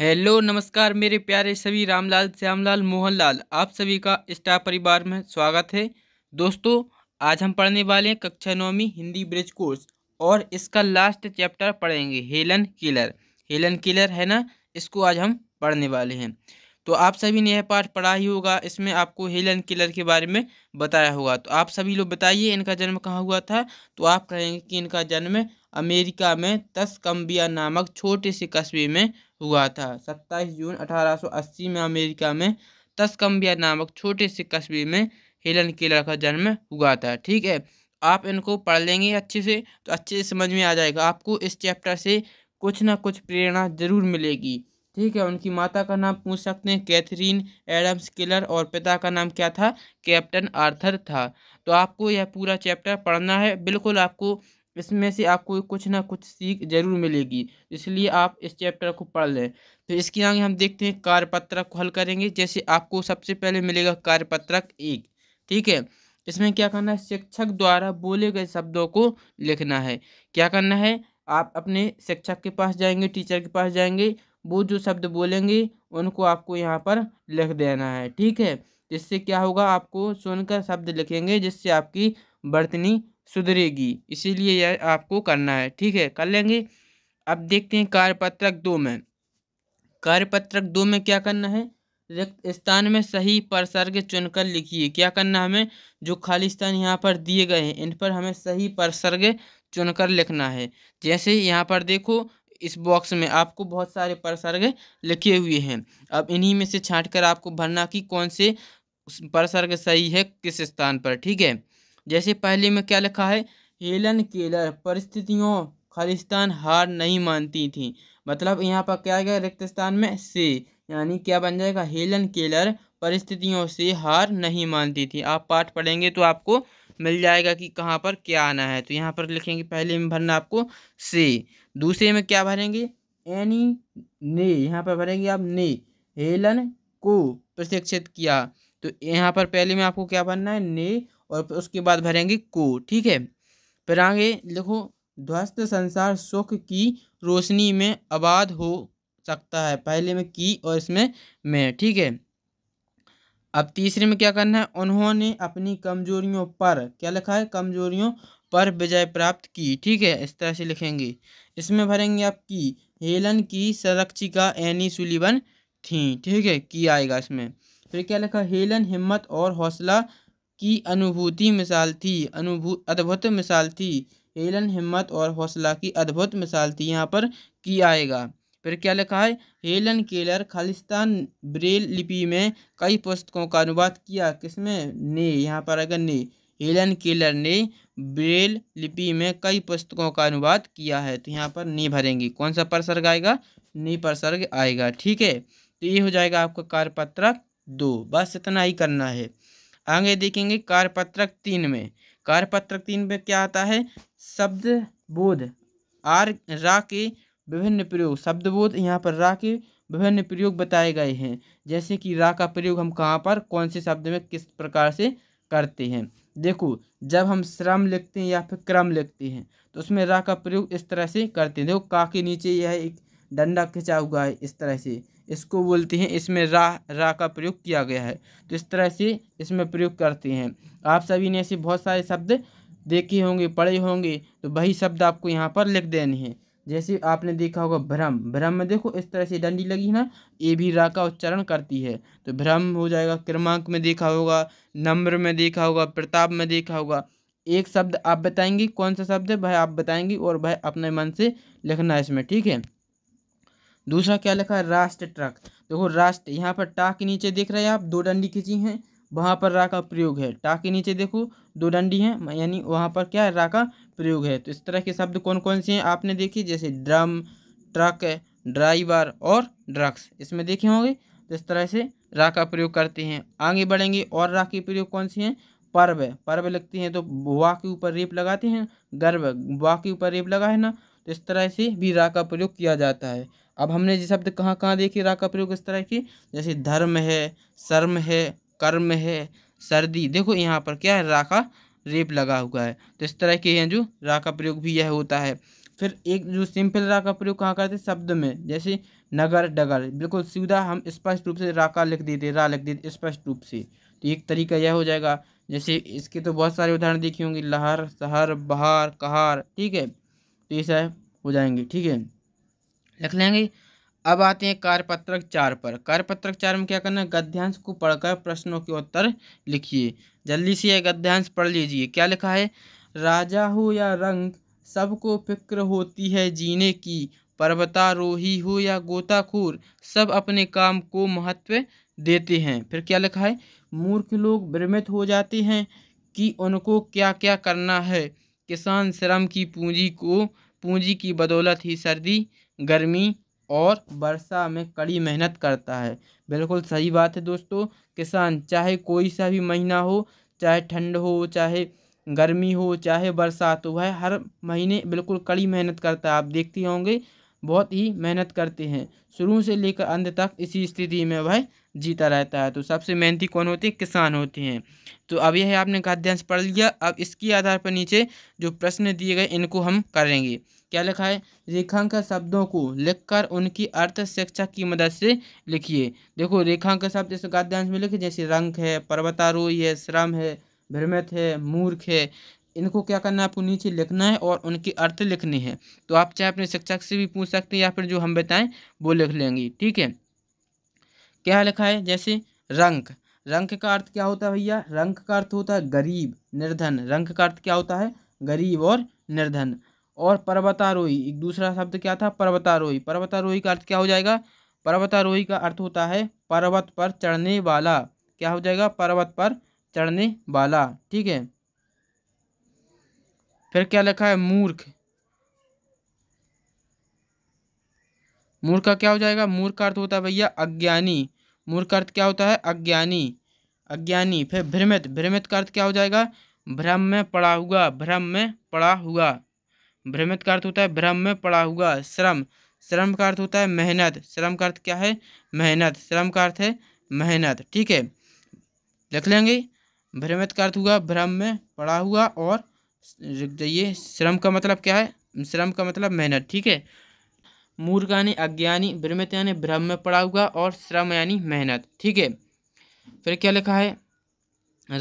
hello नमस्कार मेरे प्यारे सभी रामलाल श्यामलाल मोहनलाल आप सभी का स्टार परिवार में स्वागत है दोस्तों आज हम पढ़ने वाले हैं कक्षा नौवीं हिंदी ब्रिज कोर्स और इसका लास्ट चैप्टर पढ़ेंगे हेलन किलर हेलन किलर है ना इसको आज हम पढ़ने वाले हैं तो आप सभी ने यह पाठ पढ़ा ही होगा इसमें आपको हेलन किलर के बारे में बताया होगा तो आप सभी लोग बताइए इनका जन्म कहाँ हुआ था तो आप कहेंगे कि इनका जन्म अमेरिका में तस्कम्बिया नामक छोटे से कस्बे में हुआ था 27 जून 1880 में अमेरिका में तस्कम्बिया नामक छोटे से कस्बे में हेलन केलर का जन्म हुआ था ठीक है आप इनको पढ़ लेंगे अच्छे से तो अच्छे से समझ में आ जाएगा आपको इस चैप्टर से कुछ ना कुछ प्रेरणा ज़रूर मिलेगी ठीक है उनकी माता का नाम पूछ सकते हैं कैथरीन एडम्स किलर और पिता का नाम क्या था कैप्टन आर्थर था तो आपको यह पूरा चैप्टर पढ़ना है बिल्कुल आपको इसमें से आपको कुछ ना कुछ सीख जरूर मिलेगी इसलिए आप इस चैप्टर को पढ़ लें तो इसके आगे हम देखते हैं कार्यपत्रक को हल करेंगे जैसे आपको सबसे पहले मिलेगा कार्यपत्रक एक ठीक है इसमें क्या करना है शिक्षक द्वारा बोले गए शब्दों को लिखना है क्या करना है आप अपने शिक्षक के पास जाएंगे टीचर के पास जाएंगे वो जो शब्द बोलेंगे उनको आपको यहाँ पर लिख देना है ठीक है जिससे क्या होगा आपको सुनकर शब्द लिखेंगे जिससे आपकी बर्तनी सुधरेगी इसीलिए यह आपको करना है ठीक है कर लेंगे अब देखते हैं कार्यपत्रक दो में कार्यपत्रक दो में क्या करना है रिक्त स्थान में सही प्रसर्ग चुनकर लिखिए क्या करना हमें जो खाली स्थान यहाँ पर दिए गए हैं इन पर हमें सही प्रसर्ग चुनकर लिखना है जैसे यहाँ पर देखो इस बॉक्स में आपको बहुत सारे प्रसर्ग लिखे हुए हैं अब इन्हीं में से छांटकर कर आपको भरना कि कौन से प्रसर्ग सही है किस स्थान पर ठीक है जैसे पहले में क्या लिखा है हेलन केलर परिस्थितियों खालिस्तान हार नहीं मानती थी मतलब यहाँ पर क्या गया रिक्तस्तान में से यानी क्या बन जाएगा हेलन केलर परिस्थितियों से हार नहीं मानती थी आप पाठ पढ़ेंगे तो आपको मिल जाएगा कि कहाँ पर क्या आना है तो यहाँ पर लिखेंगे पहले में भरना आपको से दूसरे में क्या भरेंगे एनी ने यहाँ पर भरेंगे आप ने हेलन को प्रशिक्षित किया तो यहाँ पर पहले में आपको क्या भरना है ने और उसके बाद भरेंगे को ठीक है फिर आगे देखो ध्वस्त संसार सुख की रोशनी में आबाद हो सकता है पहले में की और इसमें मैं ठीक है अब तीसरे में क्या करना है उन्होंने अपनी कमजोरियों पर क्या लिखा है कमजोरियों पर विजय प्राप्त की ठीक है इस तरह से लिखेंगे इसमें भरेंगे आप की हेलन की संरक्षिका एनी सुलिवन थी ठीक है की आएगा इसमें फिर क्या लिखा हेलन हिम्मत और हौसला की अनुभूति मिसाल थी अनुभू अद्भुत मिसाल थी हेलन हिम्मत और हौसला की अद्भुत मिसाल थी यहाँ पर की आएगा फिर क्या लिखा है हेलन केलर खालिस्तान ब्रेल लिपि में कई पुस्तकों का अनुवाद किया किसमें ने यहाँ पर आएगा ने हेलन केलर ने ब्रेल लिपि में कई पुस्तकों का अनुवाद किया है तो यहाँ पर नी भरेंगी कौन सा परसर्ग आएगा नी परसर्ग आएगा ठीक है तो ये हो जाएगा आपका कार्यपत्रक दो बस इतना ही करना है आगे देखेंगे कार्यपत्रक तीन में कार्यपत्रक तीन में क्या आता है शब्द बोध आर रा के विभिन्न प्रयोग शब्द बोध यहाँ पर रा के विभिन्न प्रयोग बताए गए हैं जैसे कि रा का प्रयोग हम कहाँ पर कौन से शब्द में किस प्रकार से करते हैं देखो जब हम श्रम लिखते हैं या फिर क्रम लिखते हैं तो उसमें रा का प्रयोग इस तरह से करते हैं देखो का के नीचे यह एक डंडा खिंचा हुआ है इस तरह से इसको बोलते हैं इसमें रा रा का प्रयोग किया गया है तो इस तरह से इसमें प्रयोग करते हैं आप सभी ने ऐसे बहुत सारे शब्द देखे होंगे पढ़े होंगे तो वही शब्द आपको यहाँ पर लिख देने हैं जैसे आपने देखा होगा भ्रम भ्रम में देखो इस तरह से डंडी लगी ना ये भी रा का उच्चारण करती है तो भ्रम हो जाएगा क्रमांक में देखा होगा नम्र में देखा होगा प्रताप में देखा होगा एक शब्द आप बताएंगे कौन सा शब्द है वह आप बताएंगे और वह अपने मन से लिखना है इसमें ठीक है दूसरा क्या लिखा है राष्ट्र ट्रक देखो राष्ट्र यहाँ पर टा के नीचे देख रहे हैं आप दो डंडी खींची हैं वहाँ पर रा का प्रयोग है टा के नीचे देखो दो डंडी है यानी वहाँ पर क्या है रा का प्रयोग है तो इस तरह के शब्द कौन कौन से हैं आपने देखी जैसे ड्रम ट्रक ड्राइवर और ड्रग्स इसमें देखे होंगे तो इस तरह से रा का प्रयोग करते हैं आगे बढ़ेंगे और रा के प्रयोग कौन से हैं पर्व पर्व लगते हैं तो वाह के ऊपर रेप लगाते हैं गर्व वाह के ऊपर रेप लगा है ना तो इस तरह से भी रा का प्रयोग किया जाता है अब हमने ये शब्द कहाँ कहाँ देखे रा का प्रयोग इस तरह की जैसे धर्म है शर्म है कर्म है सर्दी देखो यहाँ पर क्या है रा का रेप लगा हुआ है तो इस तरह के हैं जो रा का प्रयोग भी यह होता है फिर एक जो सिंपल रा का प्रयोग कहाँ करते शब्द में जैसे नगर डगर बिल्कुल सीधा हम स्पष्ट रूप से रा का लिख देते रा लिख देते स्पष्ट रूप से तो एक तरीका यह हो जाएगा जैसे इसके तो बहुत सारे उदाहरण देखे होंगे लहर सहर बहार कहार ठीक है तो ये सब हो जाएंगे ठीक है लिख लेंगे अब आते हैं कार्यपत्रक चार पर कार्यपत्रक चार में क्या करना है गद्यांश को पढ़कर प्रश्नों के उत्तर लिखिए जल्दी से यह गद्यांश पढ़ लीजिए क्या लिखा है राजा हो या रंग सबको फिक्र होती है जीने की पर्वतारोही हो या गोताखोर सब अपने काम को महत्व देते हैं फिर क्या लिखा है मूर्ख लोग भ्रमित हो जाते हैं कि उनको क्या क्या करना है किसान श्रम की पूंजी को पूंजी की बदौलत ही सर्दी गर्मी और वर्षा में कड़ी मेहनत करता है बिल्कुल सही बात है दोस्तों किसान चाहे कोई सा भी महीना हो चाहे ठंड हो चाहे गर्मी हो चाहे बरसात हो वह हर महीने बिल्कुल कड़ी मेहनत करता है आप देखते होंगे बहुत ही मेहनत करते हैं शुरू से लेकर अंत तक इसी स्थिति में वह जीता रहता है तो सबसे मेहनती कौन होते हैं किसान होते हैं तो अब यह आपने खाद्यांश पढ़ लिया अब इसके आधार पर नीचे जो प्रश्न दिए गए इनको हम करेंगे क्या लिखा है रेखांक शब्दों को लिखकर उनकी अर्थ शिक्षा की मदद से लिखिए देखो रेखांक शब्द जैसे गाद्यांश में लिखे जैसे रंग है पर्वतारोही है श्रम है भ्रमित है मूर्ख है इनको क्या करना है आपको नीचे लिखना है और उनकी अर्थ लिखनी है तो आप चाहे अपने शिक्षक से भी पूछ सकते हैं या फिर जो हम बताएं वो लिख लेंगे ठीक है क्या लिखा है जैसे रंग रंग का अर्थ क्या होता है भैया रंग का अर्थ होता है गरीब निर्धन रंग का अर्थ क्या होता है गरीब और निर्धन और पर्वतारोही एक दूसरा शब्द क्या था पर्वतारोही पर्वतारोही का अर्थ क्या हो जाएगा पर्वतारोही का अर्थ होता है पर्वत पर चढ़ने वाला क्या हो जाएगा पर्वत पर चढ़ने वाला ठीक है फिर क्या लिखा है मूर्ख मूर्ख का क्या हो जाएगा मूर्ख का अर्थ होता है भैया अज्ञानी मूर्ख का अर्थ क्या होता है अज्ञानी अज्ञानी फिर भ्रमित भ्रमित का अर्थ क्या हो जाएगा भ्रम में पड़ा हुआ भ्रम में पड़ा हुआ भ्रमित का अर्थ होता है भ्रम में पड़ा हुआ श्रम श्रम का अर्थ होता है मेहनत श्रम का अर्थ क्या है मेहनत श्रम का अर्थ है मेहनत ठीक है लिख लेंगे भ्रमित का अर्थ हुआ भ्रम में पड़ा हुआ और रुक जाइए श्रम का मतलब क्या है श्रम का मतलब मेहनत ठीक है मूर्ख यानी अज्ञानी भ्रमित यानी भ्रम में पड़ा हुआ और श्रम यानी मेहनत ठीक है फिर क्या लिखा है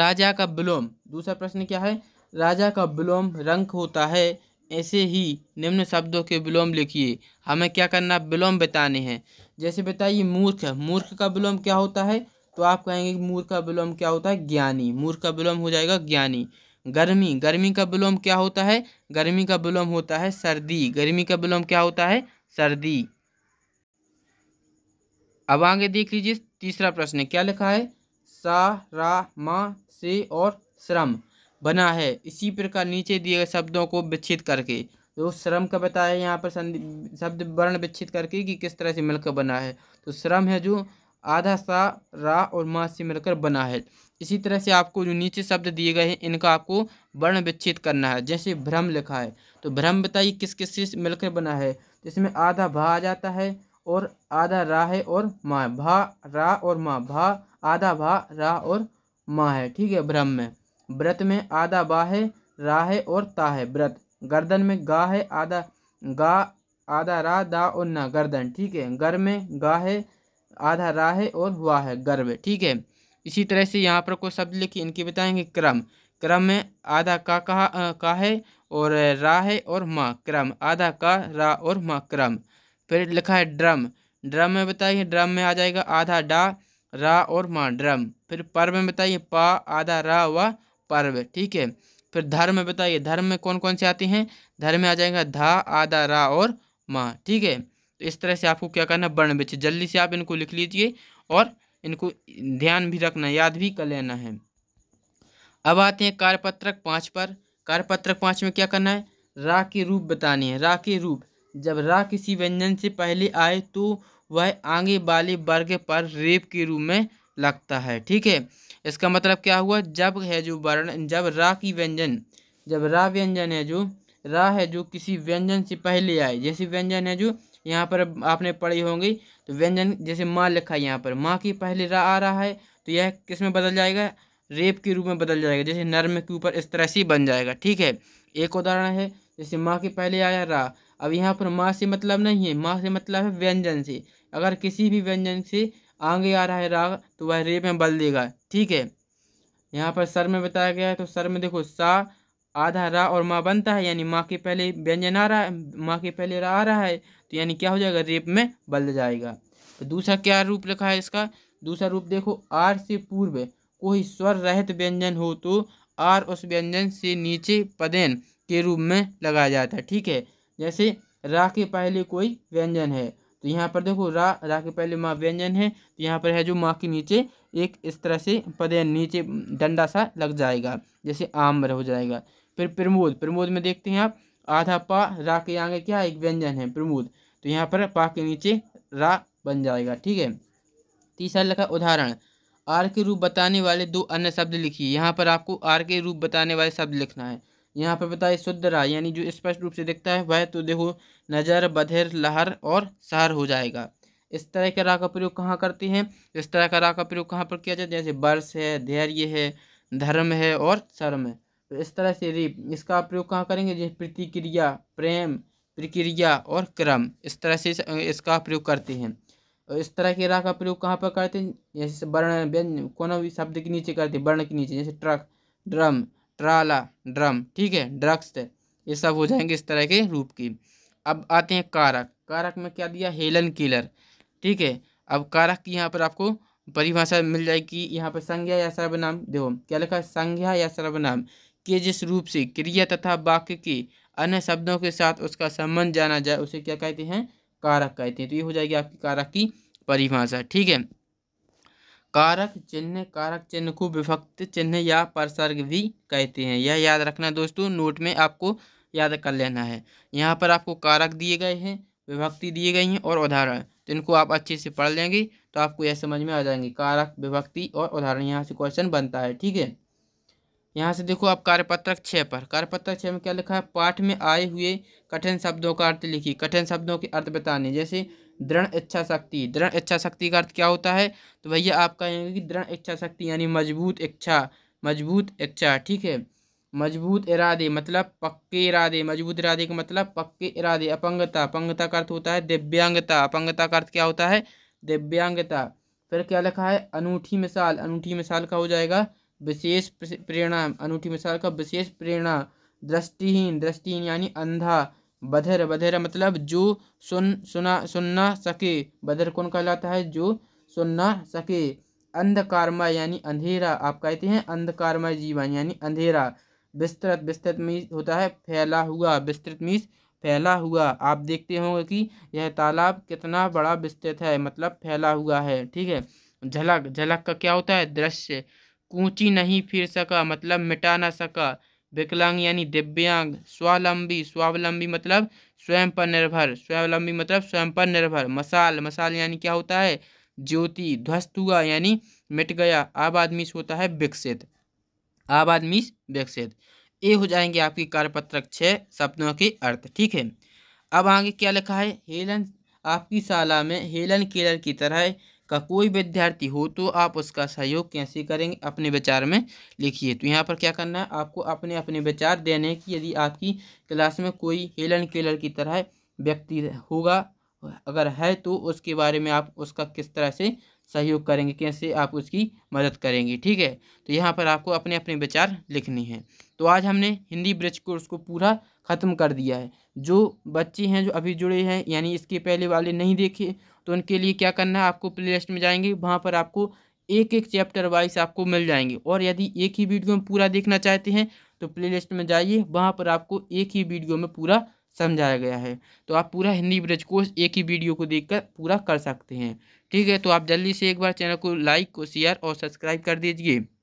राजा का विलोम दूसरा प्रश्न क्या है राजा का विलोम रंग होता है ऐसे ही निम्न शब्दों के विलोम लिखिए हमें क्या करना विलोम बताने हैं जैसे बताइए मूर्ख मूर्ख का विलोम क्या होता है तो आप कहेंगे मूर्ख का विलोम क्या होता है ज्ञानी मूर्ख का विलोम हो जाएगा ज्ञानी गर्मी गर्मी का विलोम क्या होता है गर्मी का विलोम होता है सर्दी गर्मी का विलोम क्या होता है सर्दी अब आगे देख लीजिए तीसरा प्रश्न क्या लिखा है सा रा मा से और श्रम बना है इसी प्रकार नीचे दिए गए शब्दों को विच्छित करके जो श्रम का बताया यहाँ पर संधि शब्द वर्ण विच्छित करके कि किस तरह से मिलकर बना है तो श्रम है जो आधा सा रा और माँ से मिलकर बना है इसी तरह से आपको जो नीचे शब्द दिए गए हैं इनका आपको वर्ण विच्छित करना है जैसे भ्रम लिखा है तो भ्रम बताइए किस किस से मिलकर बना है जिसमें आधा भा आ जाता है और आधा रा है और माँ भा रा और माँ भा आधा भा रा और माँ है ठीक है भ्रम में व्रत में आधा बाहे है और ता है व्रत गर्दन में गा है आधा गा आधा रा दा और ना गर्दन ठीक है गर में गा है आधा रा है और हुआ है गर्व ठीक है इसी तरह से यहाँ पर कोई शब्द लिखिए इनकी बताएंगे क्रम क्रम में आधा का कहा का है और रा है और माँ क्रम आधा का रा और माँ क्रम फिर लिखा है ड्रम ड्रम में बताइए ड्रम में आ जाएगा आधा डा रा और माँ ड्रम फिर पर्व में बताइए पा आधा रा व पर्व ठीक है फिर धर्म बताइए धर्म में कौन कौन से आते हैं धर्म में आ जाएगा धा आधा रा और माँ ठीक है तो इस तरह से आपको क्या करना वर्ण विच जल्दी से आप इनको लिख लीजिए और इनको ध्यान भी रखना याद भी कर लेना है अब आते हैं कार्यपत्रक पाँच पर कार्यपत्रक पाँच में क्या करना है रा के रूप बताने हैं रा के रूप जब रा किसी व्यंजन से पहले आए तो वह आगे वाले वर्ग पर रेप के रूप में लगता है ठीक है इसका मतलब क्या हुआ जब है जो वर्ण जब रा की व्यंजन जब रा व्यंजन है जो रा है जो किसी व्यंजन से पहले आए जैसे व्यंजन है जो यहाँ पर आपने पढ़ी होंगी तो व्यंजन जैसे माँ लिखा है यहाँ पर माँ की पहले रा आ रहा है तो यह किस में बदल जाएगा रेप के रूप में बदल जाएगा जैसे नर्म के ऊपर इस तरह से बन जाएगा ठीक है एक उदाहरण है जैसे माँ के पहले आया रा अब यहाँ पर माँ से मतलब नहीं है माँ से मतलब है व्यंजन से अगर किसी भी व्यंजन से आगे आ रहा है रा तो वह रे में बल देगा ठीक है यहाँ पर सर में बताया गया है तो सर में देखो सा आधा रा और माँ बनता है यानी माँ के पहले व्यंजन आ रहा है माँ के पहले रा आ रहा है तो यानी क्या हो जाएगा रेप में बल जाएगा तो दूसरा क्या रूप रखा है इसका दूसरा रूप देखो आर से पूर्व कोई स्वर रहित व्यंजन हो तो आर उस व्यंजन से नीचे पदेन के रूप में लगाया जाता है ठीक है जैसे रा के पहले कोई व्यंजन है तो यहाँ पर देखो रा रा के पहले माँ व्यंजन है तो यहाँ पर है जो माँ के नीचे एक इस तरह से पद नीचे डंडा सा लग जाएगा जैसे आम्र हो जाएगा फिर प्रमोद प्रमोद में देखते हैं आप आधा पा रा के आगे क्या एक व्यंजन है प्रमोद तो यहाँ पर पा के नीचे रा बन जाएगा ठीक है तीसरा लिखा उदाहरण आर के रूप बताने वाले दो अन्य शब्द लिखिए यहाँ पर आपको आर के रूप बताने वाले शब्द लिखना है यहाँ पर बताए शुद्ध रहा यानी जो स्पष्ट रूप से दिखता है वह तो देहो नजर बधेर लहर और सहर हो जाएगा इस तरह के रा का प्रयोग कहाँ करते हैं इस तरह का रा का प्रयोग कहाँ पर किया जाए जैसे वर्ष है धैर्य है धर्म है और शर्म है तो इस तरह से रीप इसका प्रयोग कहाँ करेंगे जैसे प्रतिक्रिया प्रेम प्रक्रिया और क्रम इस तरह से इसका प्रयोग करते हैं और इस तरह के रा का प्रयोग कहाँ पर करते हैं जैसे वर्ण व्यंजन कोनो भी शब्द के नीचे करते हैं वर्ण के नीचे जैसे ट्रक ड्रम ट्राला ड्रम ठीक है ड्रग्स ये सब हो जाएंगे इस तरह के रूप की अब आते हैं कारक कारक में क्या दिया हेलन किलर ठीक है अब कारक की यहाँ पर आपको परिभाषा मिल जाएगी यहाँ पर संज्ञा या सर्वनाम देखो क्या लिखा है संज्ञा या सर्वनाम के जिस रूप से क्रिया तथा वाक्य के अन्य शब्दों के साथ उसका संबंध जाना जाए उसे क्या कहते हैं कारक कहते हैं तो ये हो जाएगी आपकी कारक की परिभाषा ठीक है कारक चिन्ह कारक चिन्ह को विभक्त चिन्ह या परसर्ग भी कहते हैं यह याद रखना दोस्तों नोट में आपको याद कर लेना है यहाँ पर आपको कारक दिए गए हैं विभक्ति दिए गई हैं और उदाहरण तो इनको आप अच्छे से पढ़ लेंगे तो आपको यह समझ में आ जाएंगे कारक विभक्ति और उदाहरण यहाँ से क्वेश्चन बनता है ठीक है यहाँ से देखो आप कार्यपत्रक छः पर कार्यपत्रक छः में क्या लिखा है पाठ में आए हुए कठिन शब्दों का अर्थ लिखिए कठिन शब्दों के अर्थ बताने जैसे दृढ़ इच्छा शक्ति दृढ़ इच्छा शक्ति का अर्थ क्या होता है तो भैया आप कहेंगे कि दृढ़ इच्छा शक्ति यानी मजबूत इच्छा मजबूत इच्छा ठीक है मजबूत इरादे मतलब पक्के इरादे मजबूत इरादे का मतलब पक्के इरादे अपंगता अपंगता का अर्थ होता है दिव्यांगता अपंगता का अर्थ क्या होता है दिव्यांगता फिर क्या लिखा है अनूठी मिसाल अनूठी मिसाल का हो जाएगा विशेष प्रेरणा अनूठी मिसाल का विशेष प्रेरणा दृष्टिहीन दृष्टिहीन यानी अंधा बधर बधेर मतलब जो सुन सुना सुनना सके बधर कौन कहलाता है जो सुनना सके अंधकारमय यानी अंधेरा आप कहते हैं अंधकारमय जीवन यानी अंधेरा विस्तृत विस्तृत मीस होता है फैला हुआ विस्तृत मीस फैला हुआ आप देखते होंगे कि यह तालाब कितना बड़ा विस्तृत है मतलब फैला हुआ है ठीक है झलक झलक का क्या होता है दृश्य कूची नहीं फिर सका मतलब मिटा ना सका विकलांग यानी दिव्यांग स्वावलंबी स्वावलंबी मतलब स्वयं पर निर्भर स्वावलंबी मतलब स्वयं पर निर्भर मसाल मसाल यानी क्या होता है ज्योति ध्वस्त हुआ यानी मिट गया आब आदमी होता है विकसित आब आदमी विकसित ये हो जाएंगे आपकी कार्यपत्रक छः शब्दों के अर्थ ठीक है अब आगे क्या लिखा है हेलन आपकी शाला में हेलन केलर की तरह का कोई विद्यार्थी हो तो आप उसका सहयोग कैसे करेंगे अपने विचार में लिखिए तो यहाँ पर क्या करना है आपको अपने अपने विचार देने की यदि आपकी क्लास में कोई हेलन केलर की तरह व्यक्ति होगा अगर है तो उसके बारे में आप उसका किस तरह से सहयोग करेंगे कैसे आप उसकी मदद करेंगे ठीक है तो यहाँ पर आपको अपने अपने विचार लिखने हैं तो आज हमने हिंदी ब्रिज कोर्स को पूरा ख़त्म कर दिया है जो बच्चे हैं जो अभी जुड़े हैं यानी इसके पहले वाले नहीं देखे तो उनके लिए क्या करना है आपको प्ले लिस्ट में जाएंगे वहाँ पर आपको एक एक चैप्टर वाइज आपको मिल जाएंगे और यदि एक ही वीडियो में पूरा देखना चाहते हैं तो प्ले लिस्ट में जाइए वहाँ पर आपको एक ही वीडियो में पूरा समझाया गया है तो आप पूरा हिंदी ब्रज कोर्स एक ही वीडियो को देख कर पूरा कर सकते हैं ठीक है तो आप जल्दी से एक बार चैनल को लाइक को शेयर और सब्सक्राइब कर दीजिए